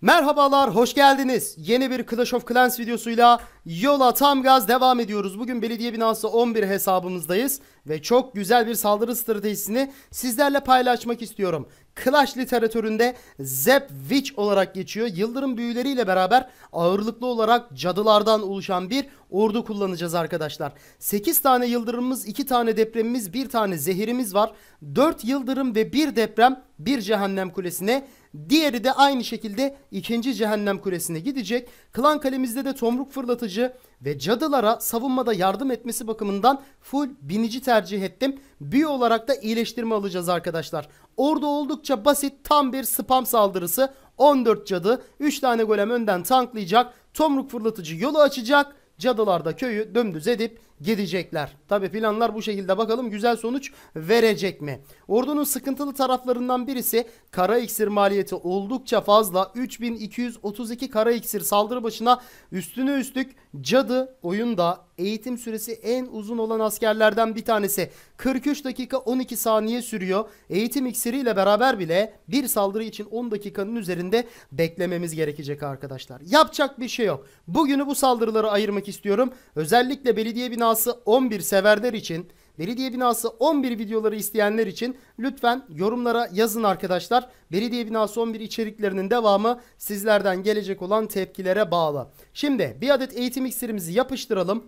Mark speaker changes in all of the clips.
Speaker 1: Merhabalar, hoş geldiniz. Yeni bir Clash of Clans videosuyla yola tam gaz devam ediyoruz. Bugün belediye binası 11 hesabımızdayız ve çok güzel bir saldırı stratejisini sizlerle paylaşmak istiyorum. Clash literatüründe Zep Witch olarak geçiyor. Yıldırım büyüleriyle beraber ağırlıklı olarak cadılardan oluşan bir ordu kullanacağız arkadaşlar. 8 tane yıldırımımız, 2 tane depremimiz, 1 tane zehirimiz var. 4 yıldırım ve 1 deprem bir cehennem kulesine Diğeri de aynı şekilde ikinci cehennem kulesine gidecek. Klan kalemizde de tomruk fırlatıcı ve cadılara savunmada yardım etmesi bakımından full binici tercih ettim. Büyü olarak da iyileştirme alacağız arkadaşlar. Orada oldukça basit tam bir spam saldırısı. 14 cadı 3 tane golem önden tanklayacak. Tomruk fırlatıcı yolu açacak. Cadılar da köyü dümdüz edip gidecekler. Tabi planlar bu şekilde bakalım güzel sonuç verecek mi? Ordunun sıkıntılı taraflarından birisi kara iksir maliyeti oldukça fazla 3232 kara iksir saldırı başına üstüne üstlük cadı oyunda eğitim süresi en uzun olan askerlerden bir tanesi 43 dakika 12 saniye sürüyor. Eğitim iksiriyle beraber bile bir saldırı için 10 dakikanın üzerinde beklememiz gerekecek arkadaşlar. Yapacak bir şey yok. Bugünü bu saldırıları ayırmak istiyorum. Özellikle belediye bina binası 11 severler için, belediye binası 11 videoları isteyenler için lütfen yorumlara yazın arkadaşlar. Belediye binası 11 içeriklerinin devamı sizlerden gelecek olan tepkilere bağlı. Şimdi bir adet eğitim iksirimizi yapıştıralım.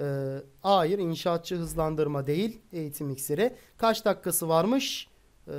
Speaker 1: Ee, hayır inşaatçı hızlandırma değil eğitim iksiri. Kaç dakikası varmış? Ee,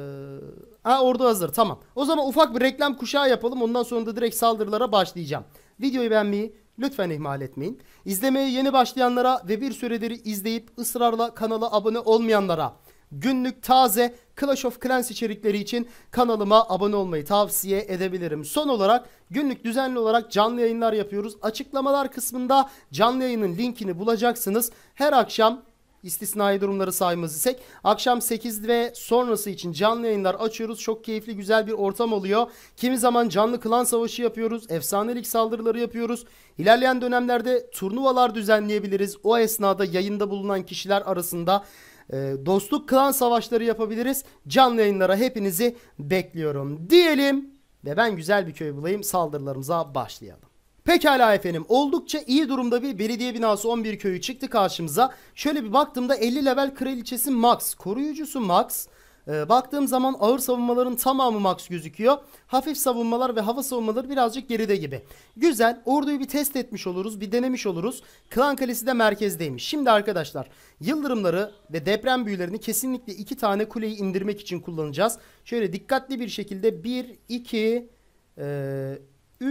Speaker 1: ha orada hazır tamam. O zaman ufak bir reklam kuşağı yapalım. Ondan sonra da direkt saldırılara başlayacağım. Videoyu beğenmeyi lütfen ihmal etmeyin. İzlemeye yeni başlayanlara ve bir süredir izleyip ısrarla kanala abone olmayanlara günlük taze Clash of Clans içerikleri için kanalıma abone olmayı tavsiye edebilirim. Son olarak günlük düzenli olarak canlı yayınlar yapıyoruz. Açıklamalar kısmında canlı yayının linkini bulacaksınız. Her akşam istisnai durumları saymaz isek akşam 8 ve sonrası için canlı yayınlar açıyoruz. Çok keyifli güzel bir ortam oluyor. Kimi zaman canlı klan savaşı yapıyoruz. Efsanelik saldırıları yapıyoruz. İlerleyen dönemlerde turnuvalar düzenleyebiliriz. O esnada yayında bulunan kişiler arasında e, dostluk klan savaşları yapabiliriz. Canlı yayınlara hepinizi bekliyorum diyelim ve ben güzel bir köy bulayım saldırılarımıza başlayalım. Pekala efendim oldukça iyi durumda bir belediye binası 11 köyü çıktı karşımıza. Şöyle bir baktığımda 50 level kraliçesi Max, koruyucusu Max. E, baktığım zaman ağır savunmaların tamamı max gözüküyor. Hafif savunmalar ve hava savunmaları birazcık geride gibi. Güzel. Orduyu bir test etmiş oluruz. Bir denemiş oluruz. Klan Kalesi de merkezdeymiş. Şimdi arkadaşlar yıldırımları ve deprem büyülerini kesinlikle iki tane kuleyi indirmek için kullanacağız. Şöyle dikkatli bir şekilde 1, 2,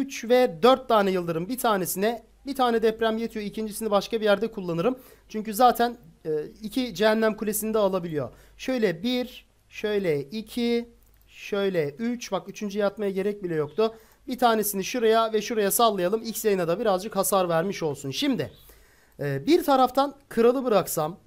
Speaker 1: 3 ve 4 tane yıldırım bir tanesine bir tane deprem yetiyor. İkincisini başka bir yerde kullanırım. Çünkü zaten e, iki cehennem kulesinde alabiliyor. Şöyle 1, şöyle 2, şöyle 3. Bak üçüncüye yatmaya gerek bile yoktu. Bir tanesini şuraya ve şuraya sallayalım. X yayına da birazcık hasar vermiş olsun. Şimdi e, bir taraftan kralı bıraksam.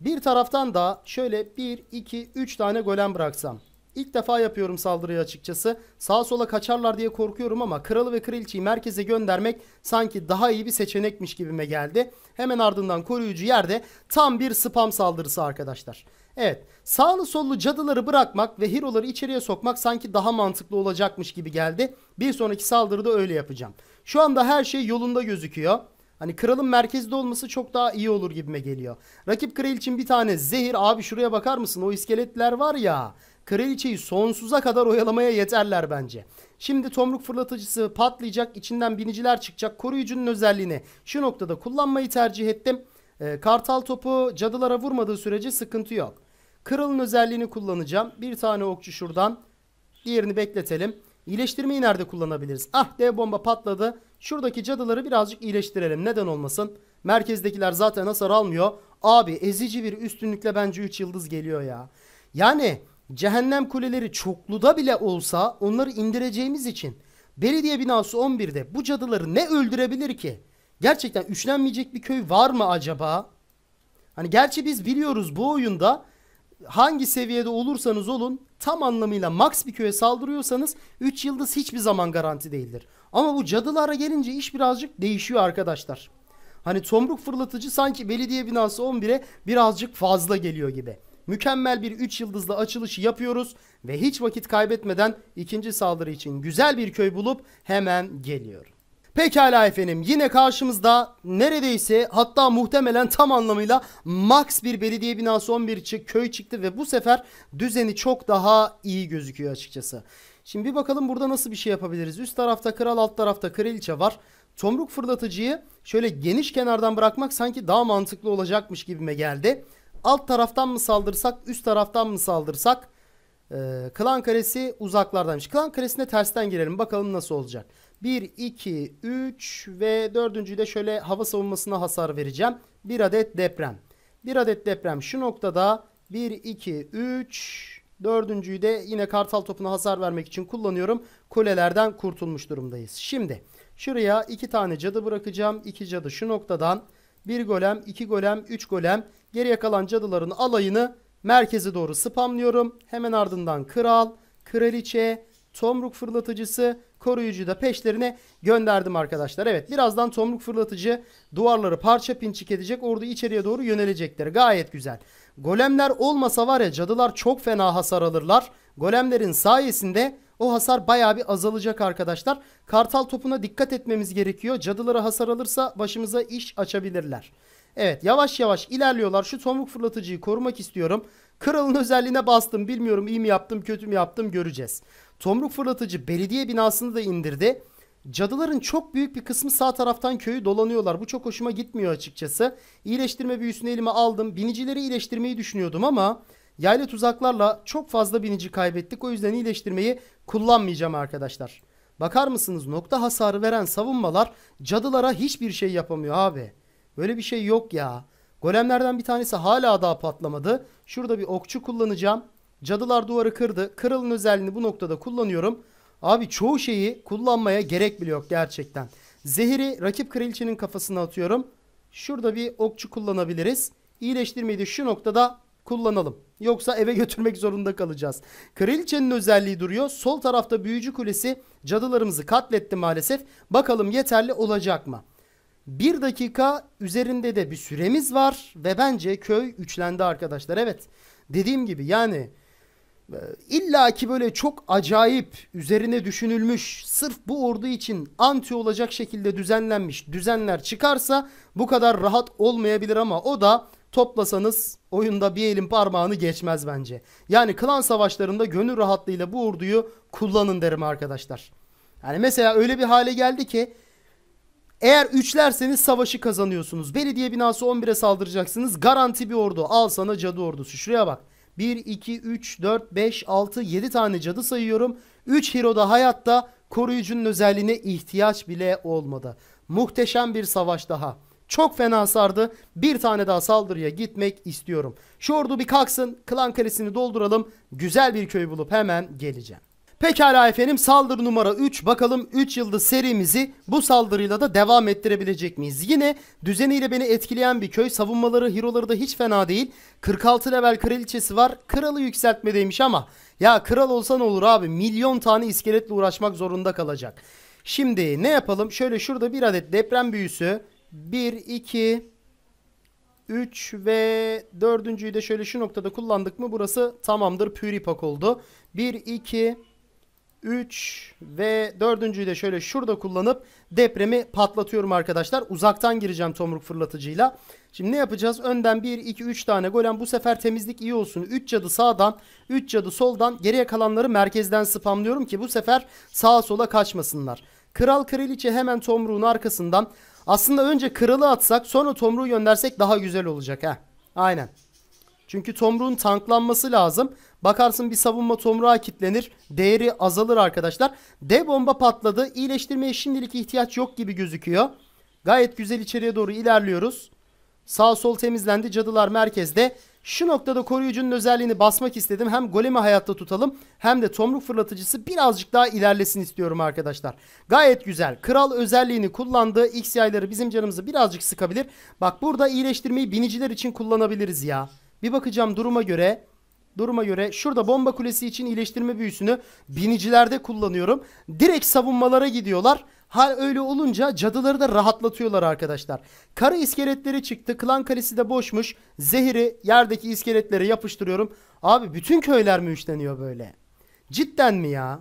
Speaker 1: Bir taraftan da şöyle 1, 2, 3 tane golem bıraksam. İlk defa yapıyorum saldırıyı açıkçası. Sağa sola kaçarlar diye korkuyorum ama kralı ve kraliçeyi merkeze göndermek sanki daha iyi bir seçenekmiş gibime geldi. Hemen ardından koruyucu yerde tam bir spam saldırısı arkadaşlar. Evet sağlı sollu cadıları bırakmak ve hero'ları içeriye sokmak sanki daha mantıklı olacakmış gibi geldi. Bir sonraki saldırıda öyle yapacağım. Şu anda her şey yolunda gözüküyor. Hani kralın merkezde olması çok daha iyi olur gibime geliyor. Rakip kral için bir tane zehir abi şuraya bakar mısın o iskeletler var ya. Kraliçeyi sonsuza kadar oyalamaya yeterler bence. Şimdi tomruk fırlatıcısı patlayacak, içinden biniciler çıkacak. Koruyucunun özelliğini şu noktada kullanmayı tercih ettim. E, kartal topu cadılara vurmadığı sürece sıkıntı yok. Kralın özelliğini kullanacağım. Bir tane okçu şuradan. Diğerini bekletelim. İyileştirmeyi nerede kullanabiliriz? Ah dev bomba patladı. Şuradaki cadıları birazcık iyileştirelim. Neden olmasın? Merkezdekiler zaten hasar almıyor. Abi ezici bir üstünlükle bence 3 yıldız geliyor ya. Yani cehennem kuleleri çokluda bile olsa onları indireceğimiz için belediye binası 11'de bu cadıları ne öldürebilir ki? Gerçekten üçlenmeyecek bir köy var mı acaba? Hani gerçi biz biliyoruz bu oyunda hangi seviyede olursanız olun tam anlamıyla max bir köye saldırıyorsanız 3 yıldız hiçbir zaman garanti değildir. Ama bu cadılara gelince iş birazcık değişiyor arkadaşlar. Hani tomruk fırlatıcı sanki belediye binası 11'e birazcık fazla geliyor gibi mükemmel bir 3 yıldızlı açılışı yapıyoruz ve hiç vakit kaybetmeden ikinci saldırı için güzel bir köy bulup hemen geliyorum. Pekala efendim yine karşımızda neredeyse hatta muhtemelen tam anlamıyla max bir belediye binası 11 köy çıktı ve bu sefer düzeni çok daha iyi gözüküyor açıkçası. Şimdi bir bakalım burada nasıl bir şey yapabiliriz. Üst tarafta kral alt tarafta kraliçe var. Tomruk fırlatıcıyı şöyle geniş kenardan bırakmak sanki daha mantıklı olacakmış gibime geldi alt taraftan mı saldırsak üst taraftan mı saldırsak? Ee, klan karesi uzaklardaymış. Klan karesine tersten girelim bakalım nasıl olacak. 1, 2, 3 ve dördüncüyü de şöyle hava savunmasına hasar vereceğim. Bir adet deprem. Bir adet deprem şu noktada 1, 2, 3 dördüncüyü de yine kartal topuna hasar vermek için kullanıyorum. Kulelerden kurtulmuş durumdayız. Şimdi şuraya iki tane cadı bırakacağım. İki cadı şu noktadan. Bir golem, iki golem, üç golem, Geriye kalan cadıların alayını merkeze doğru spamlıyorum. Hemen ardından kral, kraliçe, tomruk fırlatıcısı, koruyucu da peşlerine gönderdim arkadaşlar. Evet birazdan tomruk fırlatıcı duvarları parça pinçik edecek. Orada içeriye doğru yönelecekler. Gayet güzel. Golemler olmasa var ya cadılar çok fena hasar alırlar. Golemlerin sayesinde o hasar baya bir azalacak arkadaşlar. Kartal topuna dikkat etmemiz gerekiyor. Cadılara hasar alırsa başımıza iş açabilirler. Evet yavaş yavaş ilerliyorlar. Şu tomruk fırlatıcıyı korumak istiyorum. Kralın özelliğine bastım. Bilmiyorum iyi mi yaptım kötü mü yaptım göreceğiz. Tomruk fırlatıcı belediye binasını da indirdi. Cadıların çok büyük bir kısmı sağ taraftan köyü dolanıyorlar. Bu çok hoşuma gitmiyor açıkçası. İyileştirme büyüsünü elime aldım. Binicileri iyileştirmeyi düşünüyordum ama yaylı tuzaklarla çok fazla binici kaybettik. O yüzden iyileştirmeyi kullanmayacağım arkadaşlar. Bakar mısınız nokta hasarı veren savunmalar cadılara hiçbir şey yapamıyor abi. Böyle bir şey yok ya. Golemlerden bir tanesi hala daha patlamadı. Şurada bir okçu kullanacağım. Cadılar duvarı kırdı. Kırılın özelliğini bu noktada kullanıyorum. Abi çoğu şeyi kullanmaya gerek bile yok gerçekten. Zehiri rakip kraliçenin kafasına atıyorum. Şurada bir okçu kullanabiliriz. İyileştirmeyi de şu noktada kullanalım. Yoksa eve götürmek zorunda kalacağız. Kraliçenin özelliği duruyor. Sol tarafta büyücü kulesi cadılarımızı katletti maalesef. Bakalım yeterli olacak mı? Bir dakika üzerinde de bir süremiz var ve bence köy üçlendi arkadaşlar. Evet dediğim gibi yani e, illa ki böyle çok acayip üzerine düşünülmüş sırf bu ordu için anti olacak şekilde düzenlenmiş düzenler çıkarsa bu kadar rahat olmayabilir ama o da toplasanız oyunda bir elin parmağını geçmez bence. Yani klan savaşlarında gönül rahatlığıyla bu orduyu kullanın derim arkadaşlar. Yani mesela öyle bir hale geldi ki eğer üçlerseniz savaşı kazanıyorsunuz. Belediye binası 11'e saldıracaksınız. Garanti bir ordu. Al sana cadı ordusu. Şuraya bak. 1, 2, 3, 4, 5, 6, 7 tane cadı sayıyorum. 3 hero da hayatta koruyucunun özelliğine ihtiyaç bile olmadı. Muhteşem bir savaş daha. Çok fena sardı. Bir tane daha saldırıya gitmek istiyorum. Şu ordu bir kalksın. Klan kalesini dolduralım. Güzel bir köy bulup hemen geleceğim. Pekala efendim saldırı numara 3 bakalım 3 yıldız serimizi bu saldırıyla da devam ettirebilecek miyiz? Yine düzeniyle beni etkileyen bir köy savunmaları hero'ları da hiç fena değil. 46 level kraliçesi var kralı yükseltmedeymiş ama ya kral olsan olur abi milyon tane iskeletle uğraşmak zorunda kalacak. Şimdi ne yapalım şöyle şurada bir adet deprem büyüsü 1 2 3 ve 4.'yü de şöyle şu noktada kullandık mı burası tamamdır. Püripak oldu. 1, 2, 3 ve dördüncüyü de şöyle şurada kullanıp depremi patlatıyorum arkadaşlar. Uzaktan gireceğim tomruk fırlatıcıyla. Şimdi ne yapacağız? Önden 1, 2, 3 tane golem. Bu sefer temizlik iyi olsun. 3 cadı sağdan, 3 cadı soldan. Geriye kalanları merkezden spamlıyorum ki bu sefer sağa sola kaçmasınlar. Kral kraliçe hemen tomruğun arkasından. Aslında önce kralı atsak sonra tomruğu göndersek daha güzel olacak. Heh. Aynen. Çünkü tomruğun tanklanması lazım. Bakarsın bir savunma tomruğa kitlenir. Değeri azalır arkadaşlar. D bomba patladı. İyileştirmeye şimdilik ihtiyaç yok gibi gözüküyor. Gayet güzel içeriye doğru ilerliyoruz. Sağ sol temizlendi. Cadılar merkezde. Şu noktada koruyucunun özelliğini basmak istedim. Hem golemi hayatta tutalım hem de tomruk fırlatıcısı birazcık daha ilerlesin istiyorum arkadaşlar. Gayet güzel. Kral özelliğini kullandı. X yayları bizim canımızı birazcık sıkabilir. Bak burada iyileştirmeyi biniciler için kullanabiliriz ya. Bir bakacağım duruma göre. Duruma göre şurada bomba kulesi için iyileştirme büyüsünü binicilerde kullanıyorum. Direkt savunmalara gidiyorlar. Hal öyle olunca cadıları da rahatlatıyorlar arkadaşlar. Kara iskeletleri çıktı. Klan kalesi de boşmuş. Zehiri yerdeki iskeletlere yapıştırıyorum. Abi bütün köyler mi üçleniyor böyle? Cidden mi ya?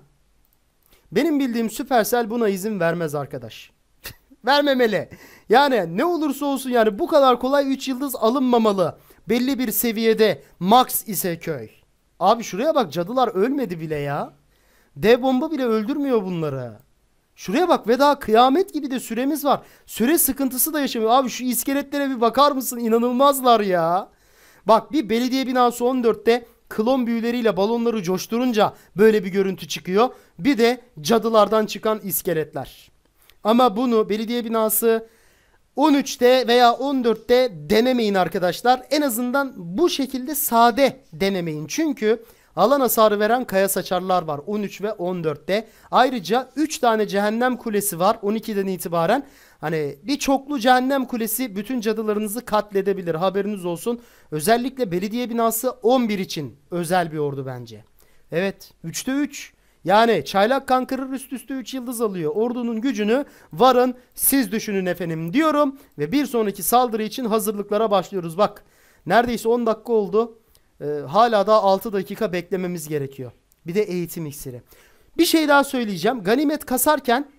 Speaker 1: Benim bildiğim Süpersel buna izin vermez arkadaş. Vermemeli. Yani ne olursa olsun yani bu kadar kolay 3 yıldız alınmamalı belli bir seviyede max ise köy. Abi şuraya bak cadılar ölmedi bile ya. Dev bomba bile öldürmüyor bunları. Şuraya bak ve daha kıyamet gibi de süremiz var. Süre sıkıntısı da yaşamıyor. Abi şu iskeletlere bir bakar mısın? İnanılmazlar ya. Bak bir belediye binası 14'te klon büyüleriyle balonları coşturunca böyle bir görüntü çıkıyor. Bir de cadılardan çıkan iskeletler. Ama bunu belediye binası 13'te veya 14'te denemeyin arkadaşlar. En azından bu şekilde sade denemeyin. Çünkü alan hasarı veren kaya saçarlar var 13 ve 14'te. Ayrıca 3 tane cehennem kulesi var 12'den itibaren. Hani bir çoklu cehennem kulesi bütün cadılarınızı katledebilir haberiniz olsun. Özellikle belediye binası 11 için özel bir ordu bence. Evet 3'te 3. Yani çaylak kan kırır üst üste 3 yıldız alıyor. Ordunun gücünü varın siz düşünün efendim diyorum. Ve bir sonraki saldırı için hazırlıklara başlıyoruz. Bak neredeyse 10 dakika oldu. Ee, hala daha 6 dakika beklememiz gerekiyor. Bir de eğitim iksiri. Bir şey daha söyleyeceğim. Ganimet kasarken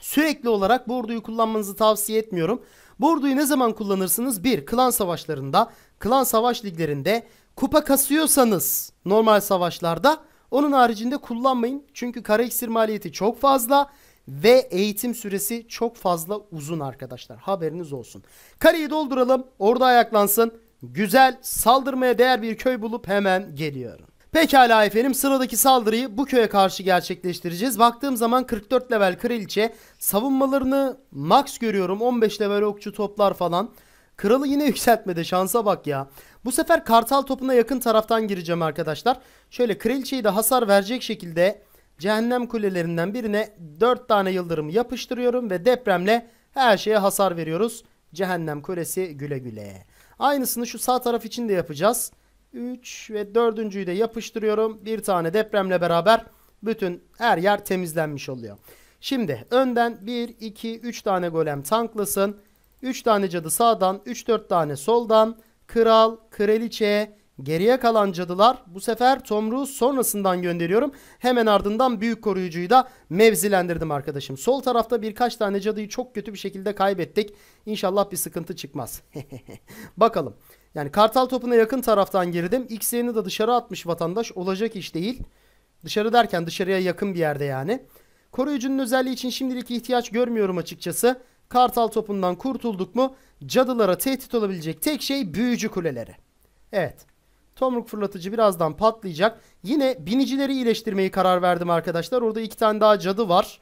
Speaker 1: sürekli olarak bu orduyu kullanmanızı tavsiye etmiyorum. Bu orduyu ne zaman kullanırsınız? Bir, klan savaşlarında, klan savaş liglerinde, kupa kasıyorsanız normal savaşlarda onun haricinde kullanmayın. Çünkü kara iksir maliyeti çok fazla ve eğitim süresi çok fazla uzun arkadaşlar. Haberiniz olsun. Kareyi dolduralım. Orada ayaklansın. Güzel saldırmaya değer bir köy bulup hemen geliyorum. Pekala efendim sıradaki saldırıyı bu köye karşı gerçekleştireceğiz. Baktığım zaman 44 level kraliçe savunmalarını max görüyorum. 15 level okçu toplar falan. Kralı yine yükseltmedi. Şansa bak ya. Bu sefer kartal topuna yakın taraftan gireceğim arkadaşlar. Şöyle kraliçeyi de hasar verecek şekilde cehennem kulelerinden birine 4 tane yıldırım yapıştırıyorum ve depremle her şeye hasar veriyoruz. Cehennem kulesi güle güle. Aynısını şu sağ taraf için de yapacağız. 3 ve 4.'yü de yapıştırıyorum. Bir tane depremle beraber bütün her yer temizlenmiş oluyor. Şimdi önden 1, 2, 3 tane golem tanklasın. 3 tane cadı sağdan, 3-4 tane soldan. Kral, kraliçe, geriye kalan cadılar bu sefer Tomruğu sonrasından gönderiyorum. Hemen ardından büyük koruyucuyu da mevzilendirdim arkadaşım. Sol tarafta birkaç tane cadıyı çok kötü bir şekilde kaybettik. İnşallah bir sıkıntı çıkmaz. Bakalım. Yani kartal topuna yakın taraftan girdim. X'lerini de dışarı atmış vatandaş. Olacak iş değil. Dışarı derken dışarıya yakın bir yerde yani. Koruyucunun özelliği için şimdilik ihtiyaç görmüyorum açıkçası. Kartal topundan kurtulduk mu cadılara tehdit olabilecek tek şey büyücü kuleleri. Evet. Tomruk fırlatıcı birazdan patlayacak. Yine binicileri iyileştirmeyi karar verdim arkadaşlar. Orada iki tane daha cadı var.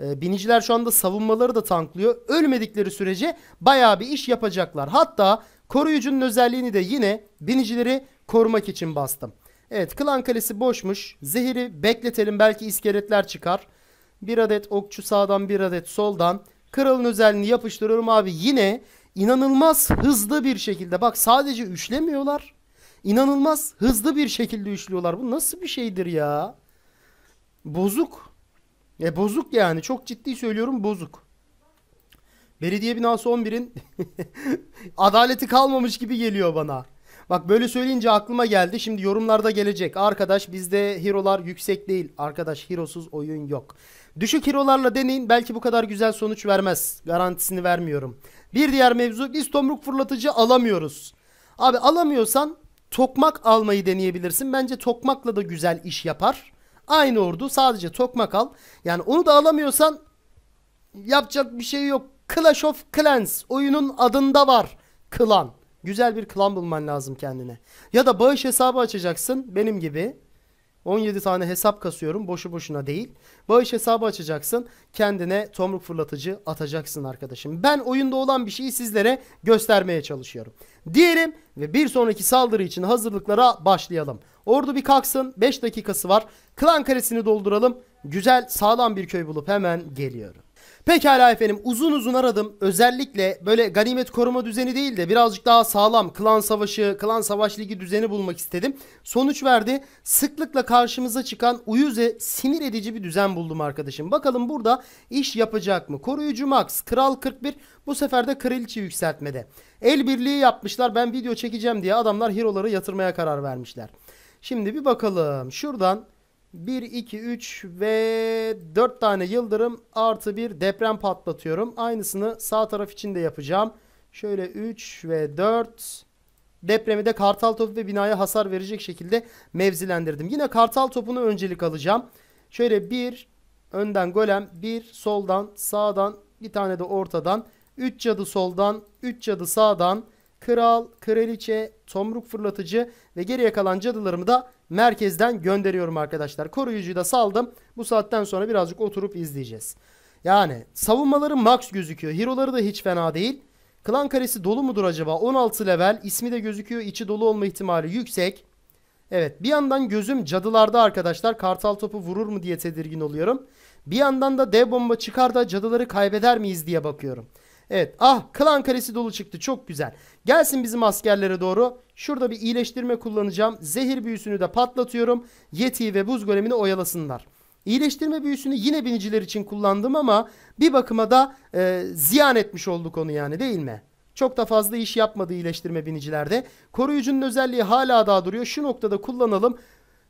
Speaker 1: Ee, biniciler şu anda savunmaları da tanklıyor. Ölmedikleri sürece bayağı bir iş yapacaklar. Hatta koruyucunun özelliğini de yine binicileri korumak için bastım. Evet klan kalesi boşmuş. Zehiri bekletelim belki iskeletler çıkar. Bir adet okçu sağdan bir adet soldan. Kralın özelliğini yapıştırıyorum abi. Yine inanılmaz hızlı bir şekilde bak sadece üçlemiyorlar. İnanılmaz hızlı bir şekilde üçlüyorlar. Bu nasıl bir şeydir ya? Bozuk. E bozuk yani. Çok ciddi söylüyorum bozuk. Belediye binası 11'in adaleti kalmamış gibi geliyor bana. Bak böyle söyleyince aklıma geldi. Şimdi yorumlarda gelecek. Arkadaş bizde hero'lar yüksek değil. Arkadaş hero'suz oyun yok. Düşük hirolarla deneyin belki bu kadar güzel sonuç vermez. Garantisini vermiyorum. Bir diğer mevzu biz tomruk fırlatıcı alamıyoruz. Abi alamıyorsan tokmak almayı deneyebilirsin. Bence tokmakla da güzel iş yapar. Aynı ordu sadece tokmak al. Yani onu da alamıyorsan yapacak bir şey yok. Clash of Clans oyunun adında var. Klan. Güzel bir klan bulman lazım kendine. Ya da bağış hesabı açacaksın benim gibi. 17 tane hesap kasıyorum boşu boşuna değil. Bağış hesabı açacaksın. Kendine tomruk fırlatıcı atacaksın arkadaşım. Ben oyunda olan bir şeyi sizlere göstermeye çalışıyorum. Diyelim ve bir sonraki saldırı için hazırlıklara başlayalım. Ordu bir kalksın 5 dakikası var. Klan karesini dolduralım. Güzel sağlam bir köy bulup hemen geliyorum. Pekala efendim uzun uzun aradım. Özellikle böyle ganimet koruma düzeni değil de birazcık daha sağlam klan savaşı, klan savaş ligi düzeni bulmak istedim. Sonuç verdi. Sıklıkla karşımıza çıkan uyuze sinir edici bir düzen buldum arkadaşım. Bakalım burada iş yapacak mı? Koruyucu Max, Kral 41 bu sefer de Kraliçe yükseltmede. El birliği yapmışlar ben video çekeceğim diye adamlar hero'ları yatırmaya karar vermişler. Şimdi bir bakalım şuradan 1, 2, 3 ve 4 tane yıldırım artı bir deprem patlatıyorum. Aynısını sağ taraf için de yapacağım. Şöyle 3 ve 4 depremi de kartal topu ve binaya hasar verecek şekilde mevzilendirdim. Yine kartal topunu öncelik alacağım. Şöyle 1 önden golem, 1 soldan, sağdan, bir tane de ortadan, 3 cadı soldan, 3 cadı sağdan, kral, kraliçe, tomruk fırlatıcı ve geriye kalan cadılarımı da merkezden gönderiyorum arkadaşlar. Koruyucuyu da saldım. Bu saatten sonra birazcık oturup izleyeceğiz. Yani savunmaları max gözüküyor. Hero'ları da hiç fena değil. Klan karesi dolu mudur acaba? 16 level. ismi de gözüküyor. İçi dolu olma ihtimali yüksek. Evet bir yandan gözüm cadılarda arkadaşlar. Kartal topu vurur mu diye tedirgin oluyorum. Bir yandan da dev bomba çıkar da cadıları kaybeder miyiz diye bakıyorum. Evet. Ah klan kalesi dolu çıktı. Çok güzel. Gelsin bizim askerlere doğru. Şurada bir iyileştirme kullanacağım. Zehir büyüsünü de patlatıyorum. Yeti ve buz golemini oyalasınlar. İyileştirme büyüsünü yine biniciler için kullandım ama bir bakıma da e, ziyan etmiş olduk onu yani değil mi? Çok da fazla iş yapmadı iyileştirme binicilerde. Koruyucunun özelliği hala daha duruyor. Şu noktada kullanalım.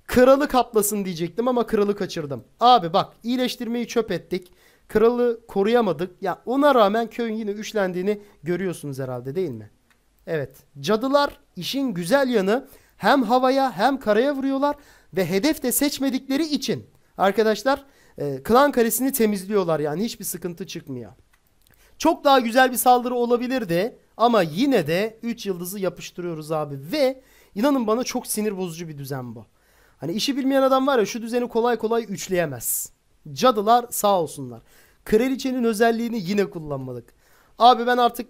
Speaker 1: Kralı kaplasın diyecektim ama kralı kaçırdım. Abi bak iyileştirmeyi çöp ettik. Kralı koruyamadık. Ya ona rağmen köyün yine üçlendiğini görüyorsunuz herhalde değil mi? Evet. Cadılar işin güzel yanı hem havaya hem karaya vuruyorlar ve hedef de seçmedikleri için arkadaşlar e, klan karesini temizliyorlar yani hiçbir sıkıntı çıkmıyor. Çok daha güzel bir saldırı olabilirdi ama yine de 3 yıldızı yapıştırıyoruz abi ve inanın bana çok sinir bozucu bir düzen bu. Hani işi bilmeyen adam var ya şu düzeni kolay kolay üçleyemez. Cadılar sağ olsunlar. Kraliçenin özelliğini yine kullanmadık. Abi ben artık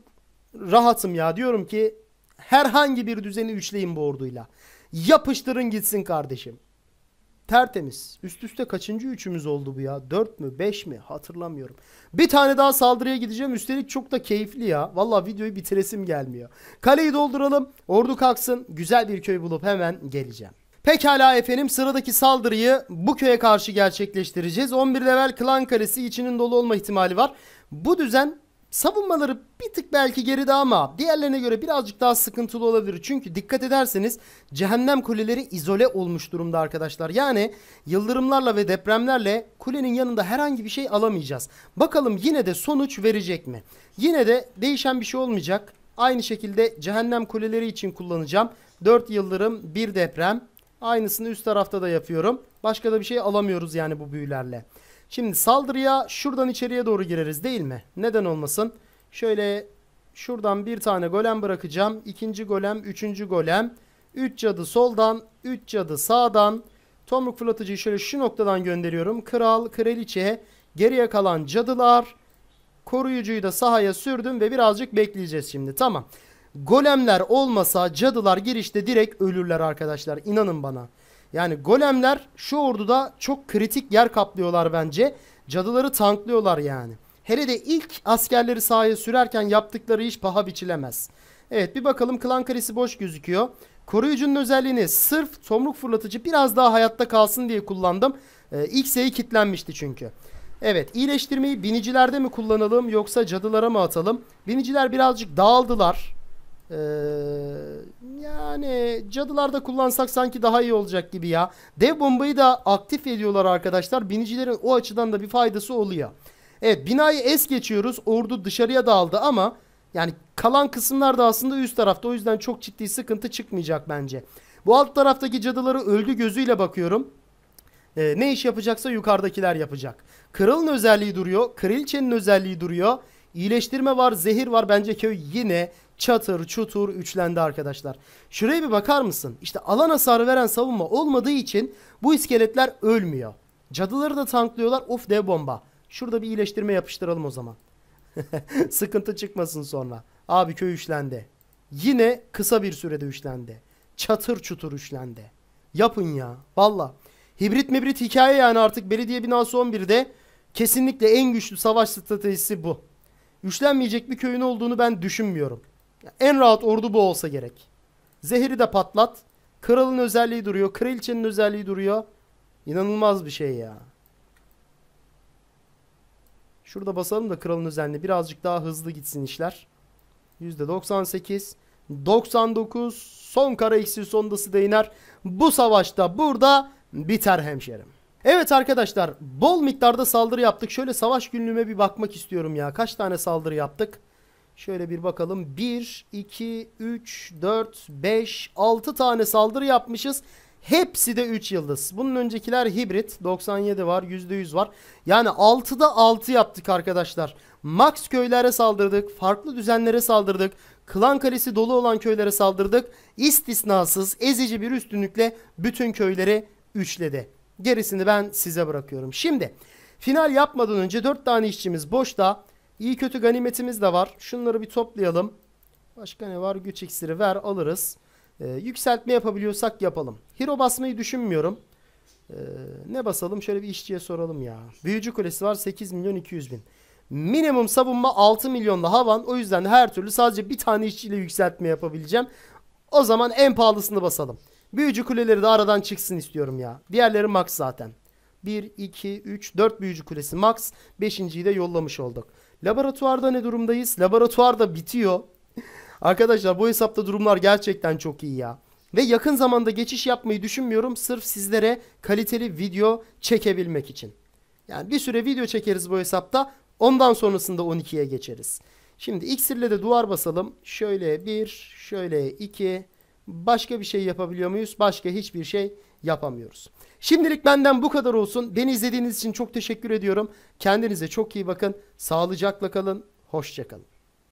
Speaker 1: rahatım ya diyorum ki herhangi bir düzeni üçleyin bu orduyla. Yapıştırın gitsin kardeşim. Tertemiz. Üst üste kaçıncı üçümüz oldu bu ya? Dört mü? Beş mi? Hatırlamıyorum. Bir tane daha saldırıya gideceğim. Üstelik çok da keyifli ya. Valla videoyu bitiresim gelmiyor. Kaleyi dolduralım. Ordu kalksın. Güzel bir köy bulup hemen geleceğim. Pekala efendim sıradaki saldırıyı bu köye karşı gerçekleştireceğiz. 11 level klan kalesi içinin dolu olma ihtimali var. Bu düzen savunmaları bir tık belki geride ama diğerlerine göre birazcık daha sıkıntılı olabilir. Çünkü dikkat ederseniz cehennem kuleleri izole olmuş durumda arkadaşlar. Yani yıldırımlarla ve depremlerle kulenin yanında herhangi bir şey alamayacağız. Bakalım yine de sonuç verecek mi? Yine de değişen bir şey olmayacak. Aynı şekilde cehennem kuleleri için kullanacağım. 4 yıldırım 1 deprem Aynısını üst tarafta da yapıyorum. Başka da bir şey alamıyoruz yani bu büyülerle. Şimdi saldırıya şuradan içeriye doğru gireriz değil mi? Neden olmasın? Şöyle şuradan bir tane golem bırakacağım. İkinci golem, üçüncü golem. Üç cadı soldan, üç cadı sağdan. Tomruk fırlatıcıyı şöyle şu noktadan gönderiyorum. Kral, kraliçe, geriye kalan cadılar. Koruyucuyu da sahaya sürdüm ve birazcık bekleyeceğiz şimdi. Tamam. Golemler olmasa cadılar girişte direkt ölürler arkadaşlar. İnanın bana. Yani golemler şu orduda çok kritik yer kaplıyorlar bence. Cadıları tanklıyorlar yani. Hele de ilk askerleri sahaya sürerken yaptıkları iş paha biçilemez. Evet bir bakalım klan karesi boş gözüküyor. Koruyucunun özelliğini sırf tomruk fırlatıcı biraz daha hayatta kalsın diye kullandım. Ee, X'e kitlenmişti çünkü. Evet iyileştirmeyi binicilerde mi kullanalım yoksa cadılara mı atalım? Biniciler birazcık dağıldılar. Ee, yani cadılarda kullansak sanki daha iyi olacak gibi ya. Dev bombayı da aktif ediyorlar arkadaşlar. Binicilerin o açıdan da bir faydası oluyor. Evet binayı es geçiyoruz. Ordu dışarıya dağıldı ama yani kalan kısımlar da aslında üst tarafta. O yüzden çok ciddi sıkıntı çıkmayacak bence. Bu alt taraftaki cadıları ölgü gözüyle bakıyorum. Ee, ne iş yapacaksa yukarıdakiler yapacak. Kralın özelliği duruyor. Kraliçenin özelliği duruyor. İyileştirme var, zehir var. Bence köy yine çatır çutur üçlendi arkadaşlar. Şuraya bir bakar mısın? İşte alan hasarı veren savunma olmadığı için bu iskeletler ölmüyor. Cadıları da tanklıyorlar. Of dev bomba. Şurada bir iyileştirme yapıştıralım o zaman. Sıkıntı çıkmasın sonra. Abi köy üçlendi. Yine kısa bir sürede üçlendi. Çatır çutur üçlendi. Yapın ya. Valla. Hibrit mibrit hikaye yani artık belediye binası 11'de kesinlikle en güçlü savaş stratejisi bu. Üçlenmeyecek bir köyün olduğunu ben düşünmüyorum. En rahat ordu bu olsa gerek. Zehiri de patlat. Kralın özelliği duruyor. Kraliçenin özelliği duruyor. İnanılmaz bir şey ya. Şurada basalım da kralın özelliği birazcık daha hızlı gitsin işler. %98. 99. Son kara eksi sondası da iner. Bu savaşta burada biter hemşerim. Evet arkadaşlar bol miktarda saldırı yaptık. Şöyle savaş günlüğüme bir bakmak istiyorum ya. Kaç tane saldırı yaptık? Şöyle bir bakalım. 1, 2, 3, 4, 5, 6 tane saldırı yapmışız. Hepsi de 3 yıldız. Bunun öncekiler hibrit. 97 var. %100 var. Yani 6'da 6 yaptık arkadaşlar. Max köylere saldırdık. Farklı düzenlere saldırdık. Klan kalesi dolu olan köylere saldırdık. İstisnasız ezici bir üstünlükle bütün köyleri üçledi. Gerisini ben size bırakıyorum. Şimdi final yapmadan önce 4 tane işçimiz boşta. İyi kötü ganimetimiz de var. Şunları bir toplayalım. Başka ne var? Güç iksiri ver alırız. Ee, yükseltme yapabiliyorsak yapalım. Hero basmayı düşünmüyorum. Ee, ne basalım? Şöyle bir işçiye soralım ya. Büyücü kulesi var 8 milyon 200 bin. Minimum savunma 6 milyonla havan. O yüzden her türlü sadece bir tane işçiyle yükseltme yapabileceğim. O zaman en pahalısını basalım. Büyücü kuleleri de aradan çıksın istiyorum ya. Diğerleri max zaten. 1, 2, 3, 4 büyücü kulesi max. 5.yi de yollamış olduk. Laboratuvarda ne durumdayız? Laboratuvarda bitiyor. Arkadaşlar bu hesapta durumlar gerçekten çok iyi ya. Ve yakın zamanda geçiş yapmayı düşünmüyorum sırf sizlere kaliteli video çekebilmek için. Yani bir süre video çekeriz bu hesapta. Ondan sonrasında 12'ye geçeriz. Şimdi iksirle de duvar basalım. Şöyle bir, şöyle iki. Başka bir şey yapabiliyor muyuz? Başka hiçbir şey yapamıyoruz. Şimdilik benden bu kadar olsun. Beni izlediğiniz için çok teşekkür ediyorum. Kendinize çok iyi bakın. Sağlıcakla kalın. Hoşçakalın.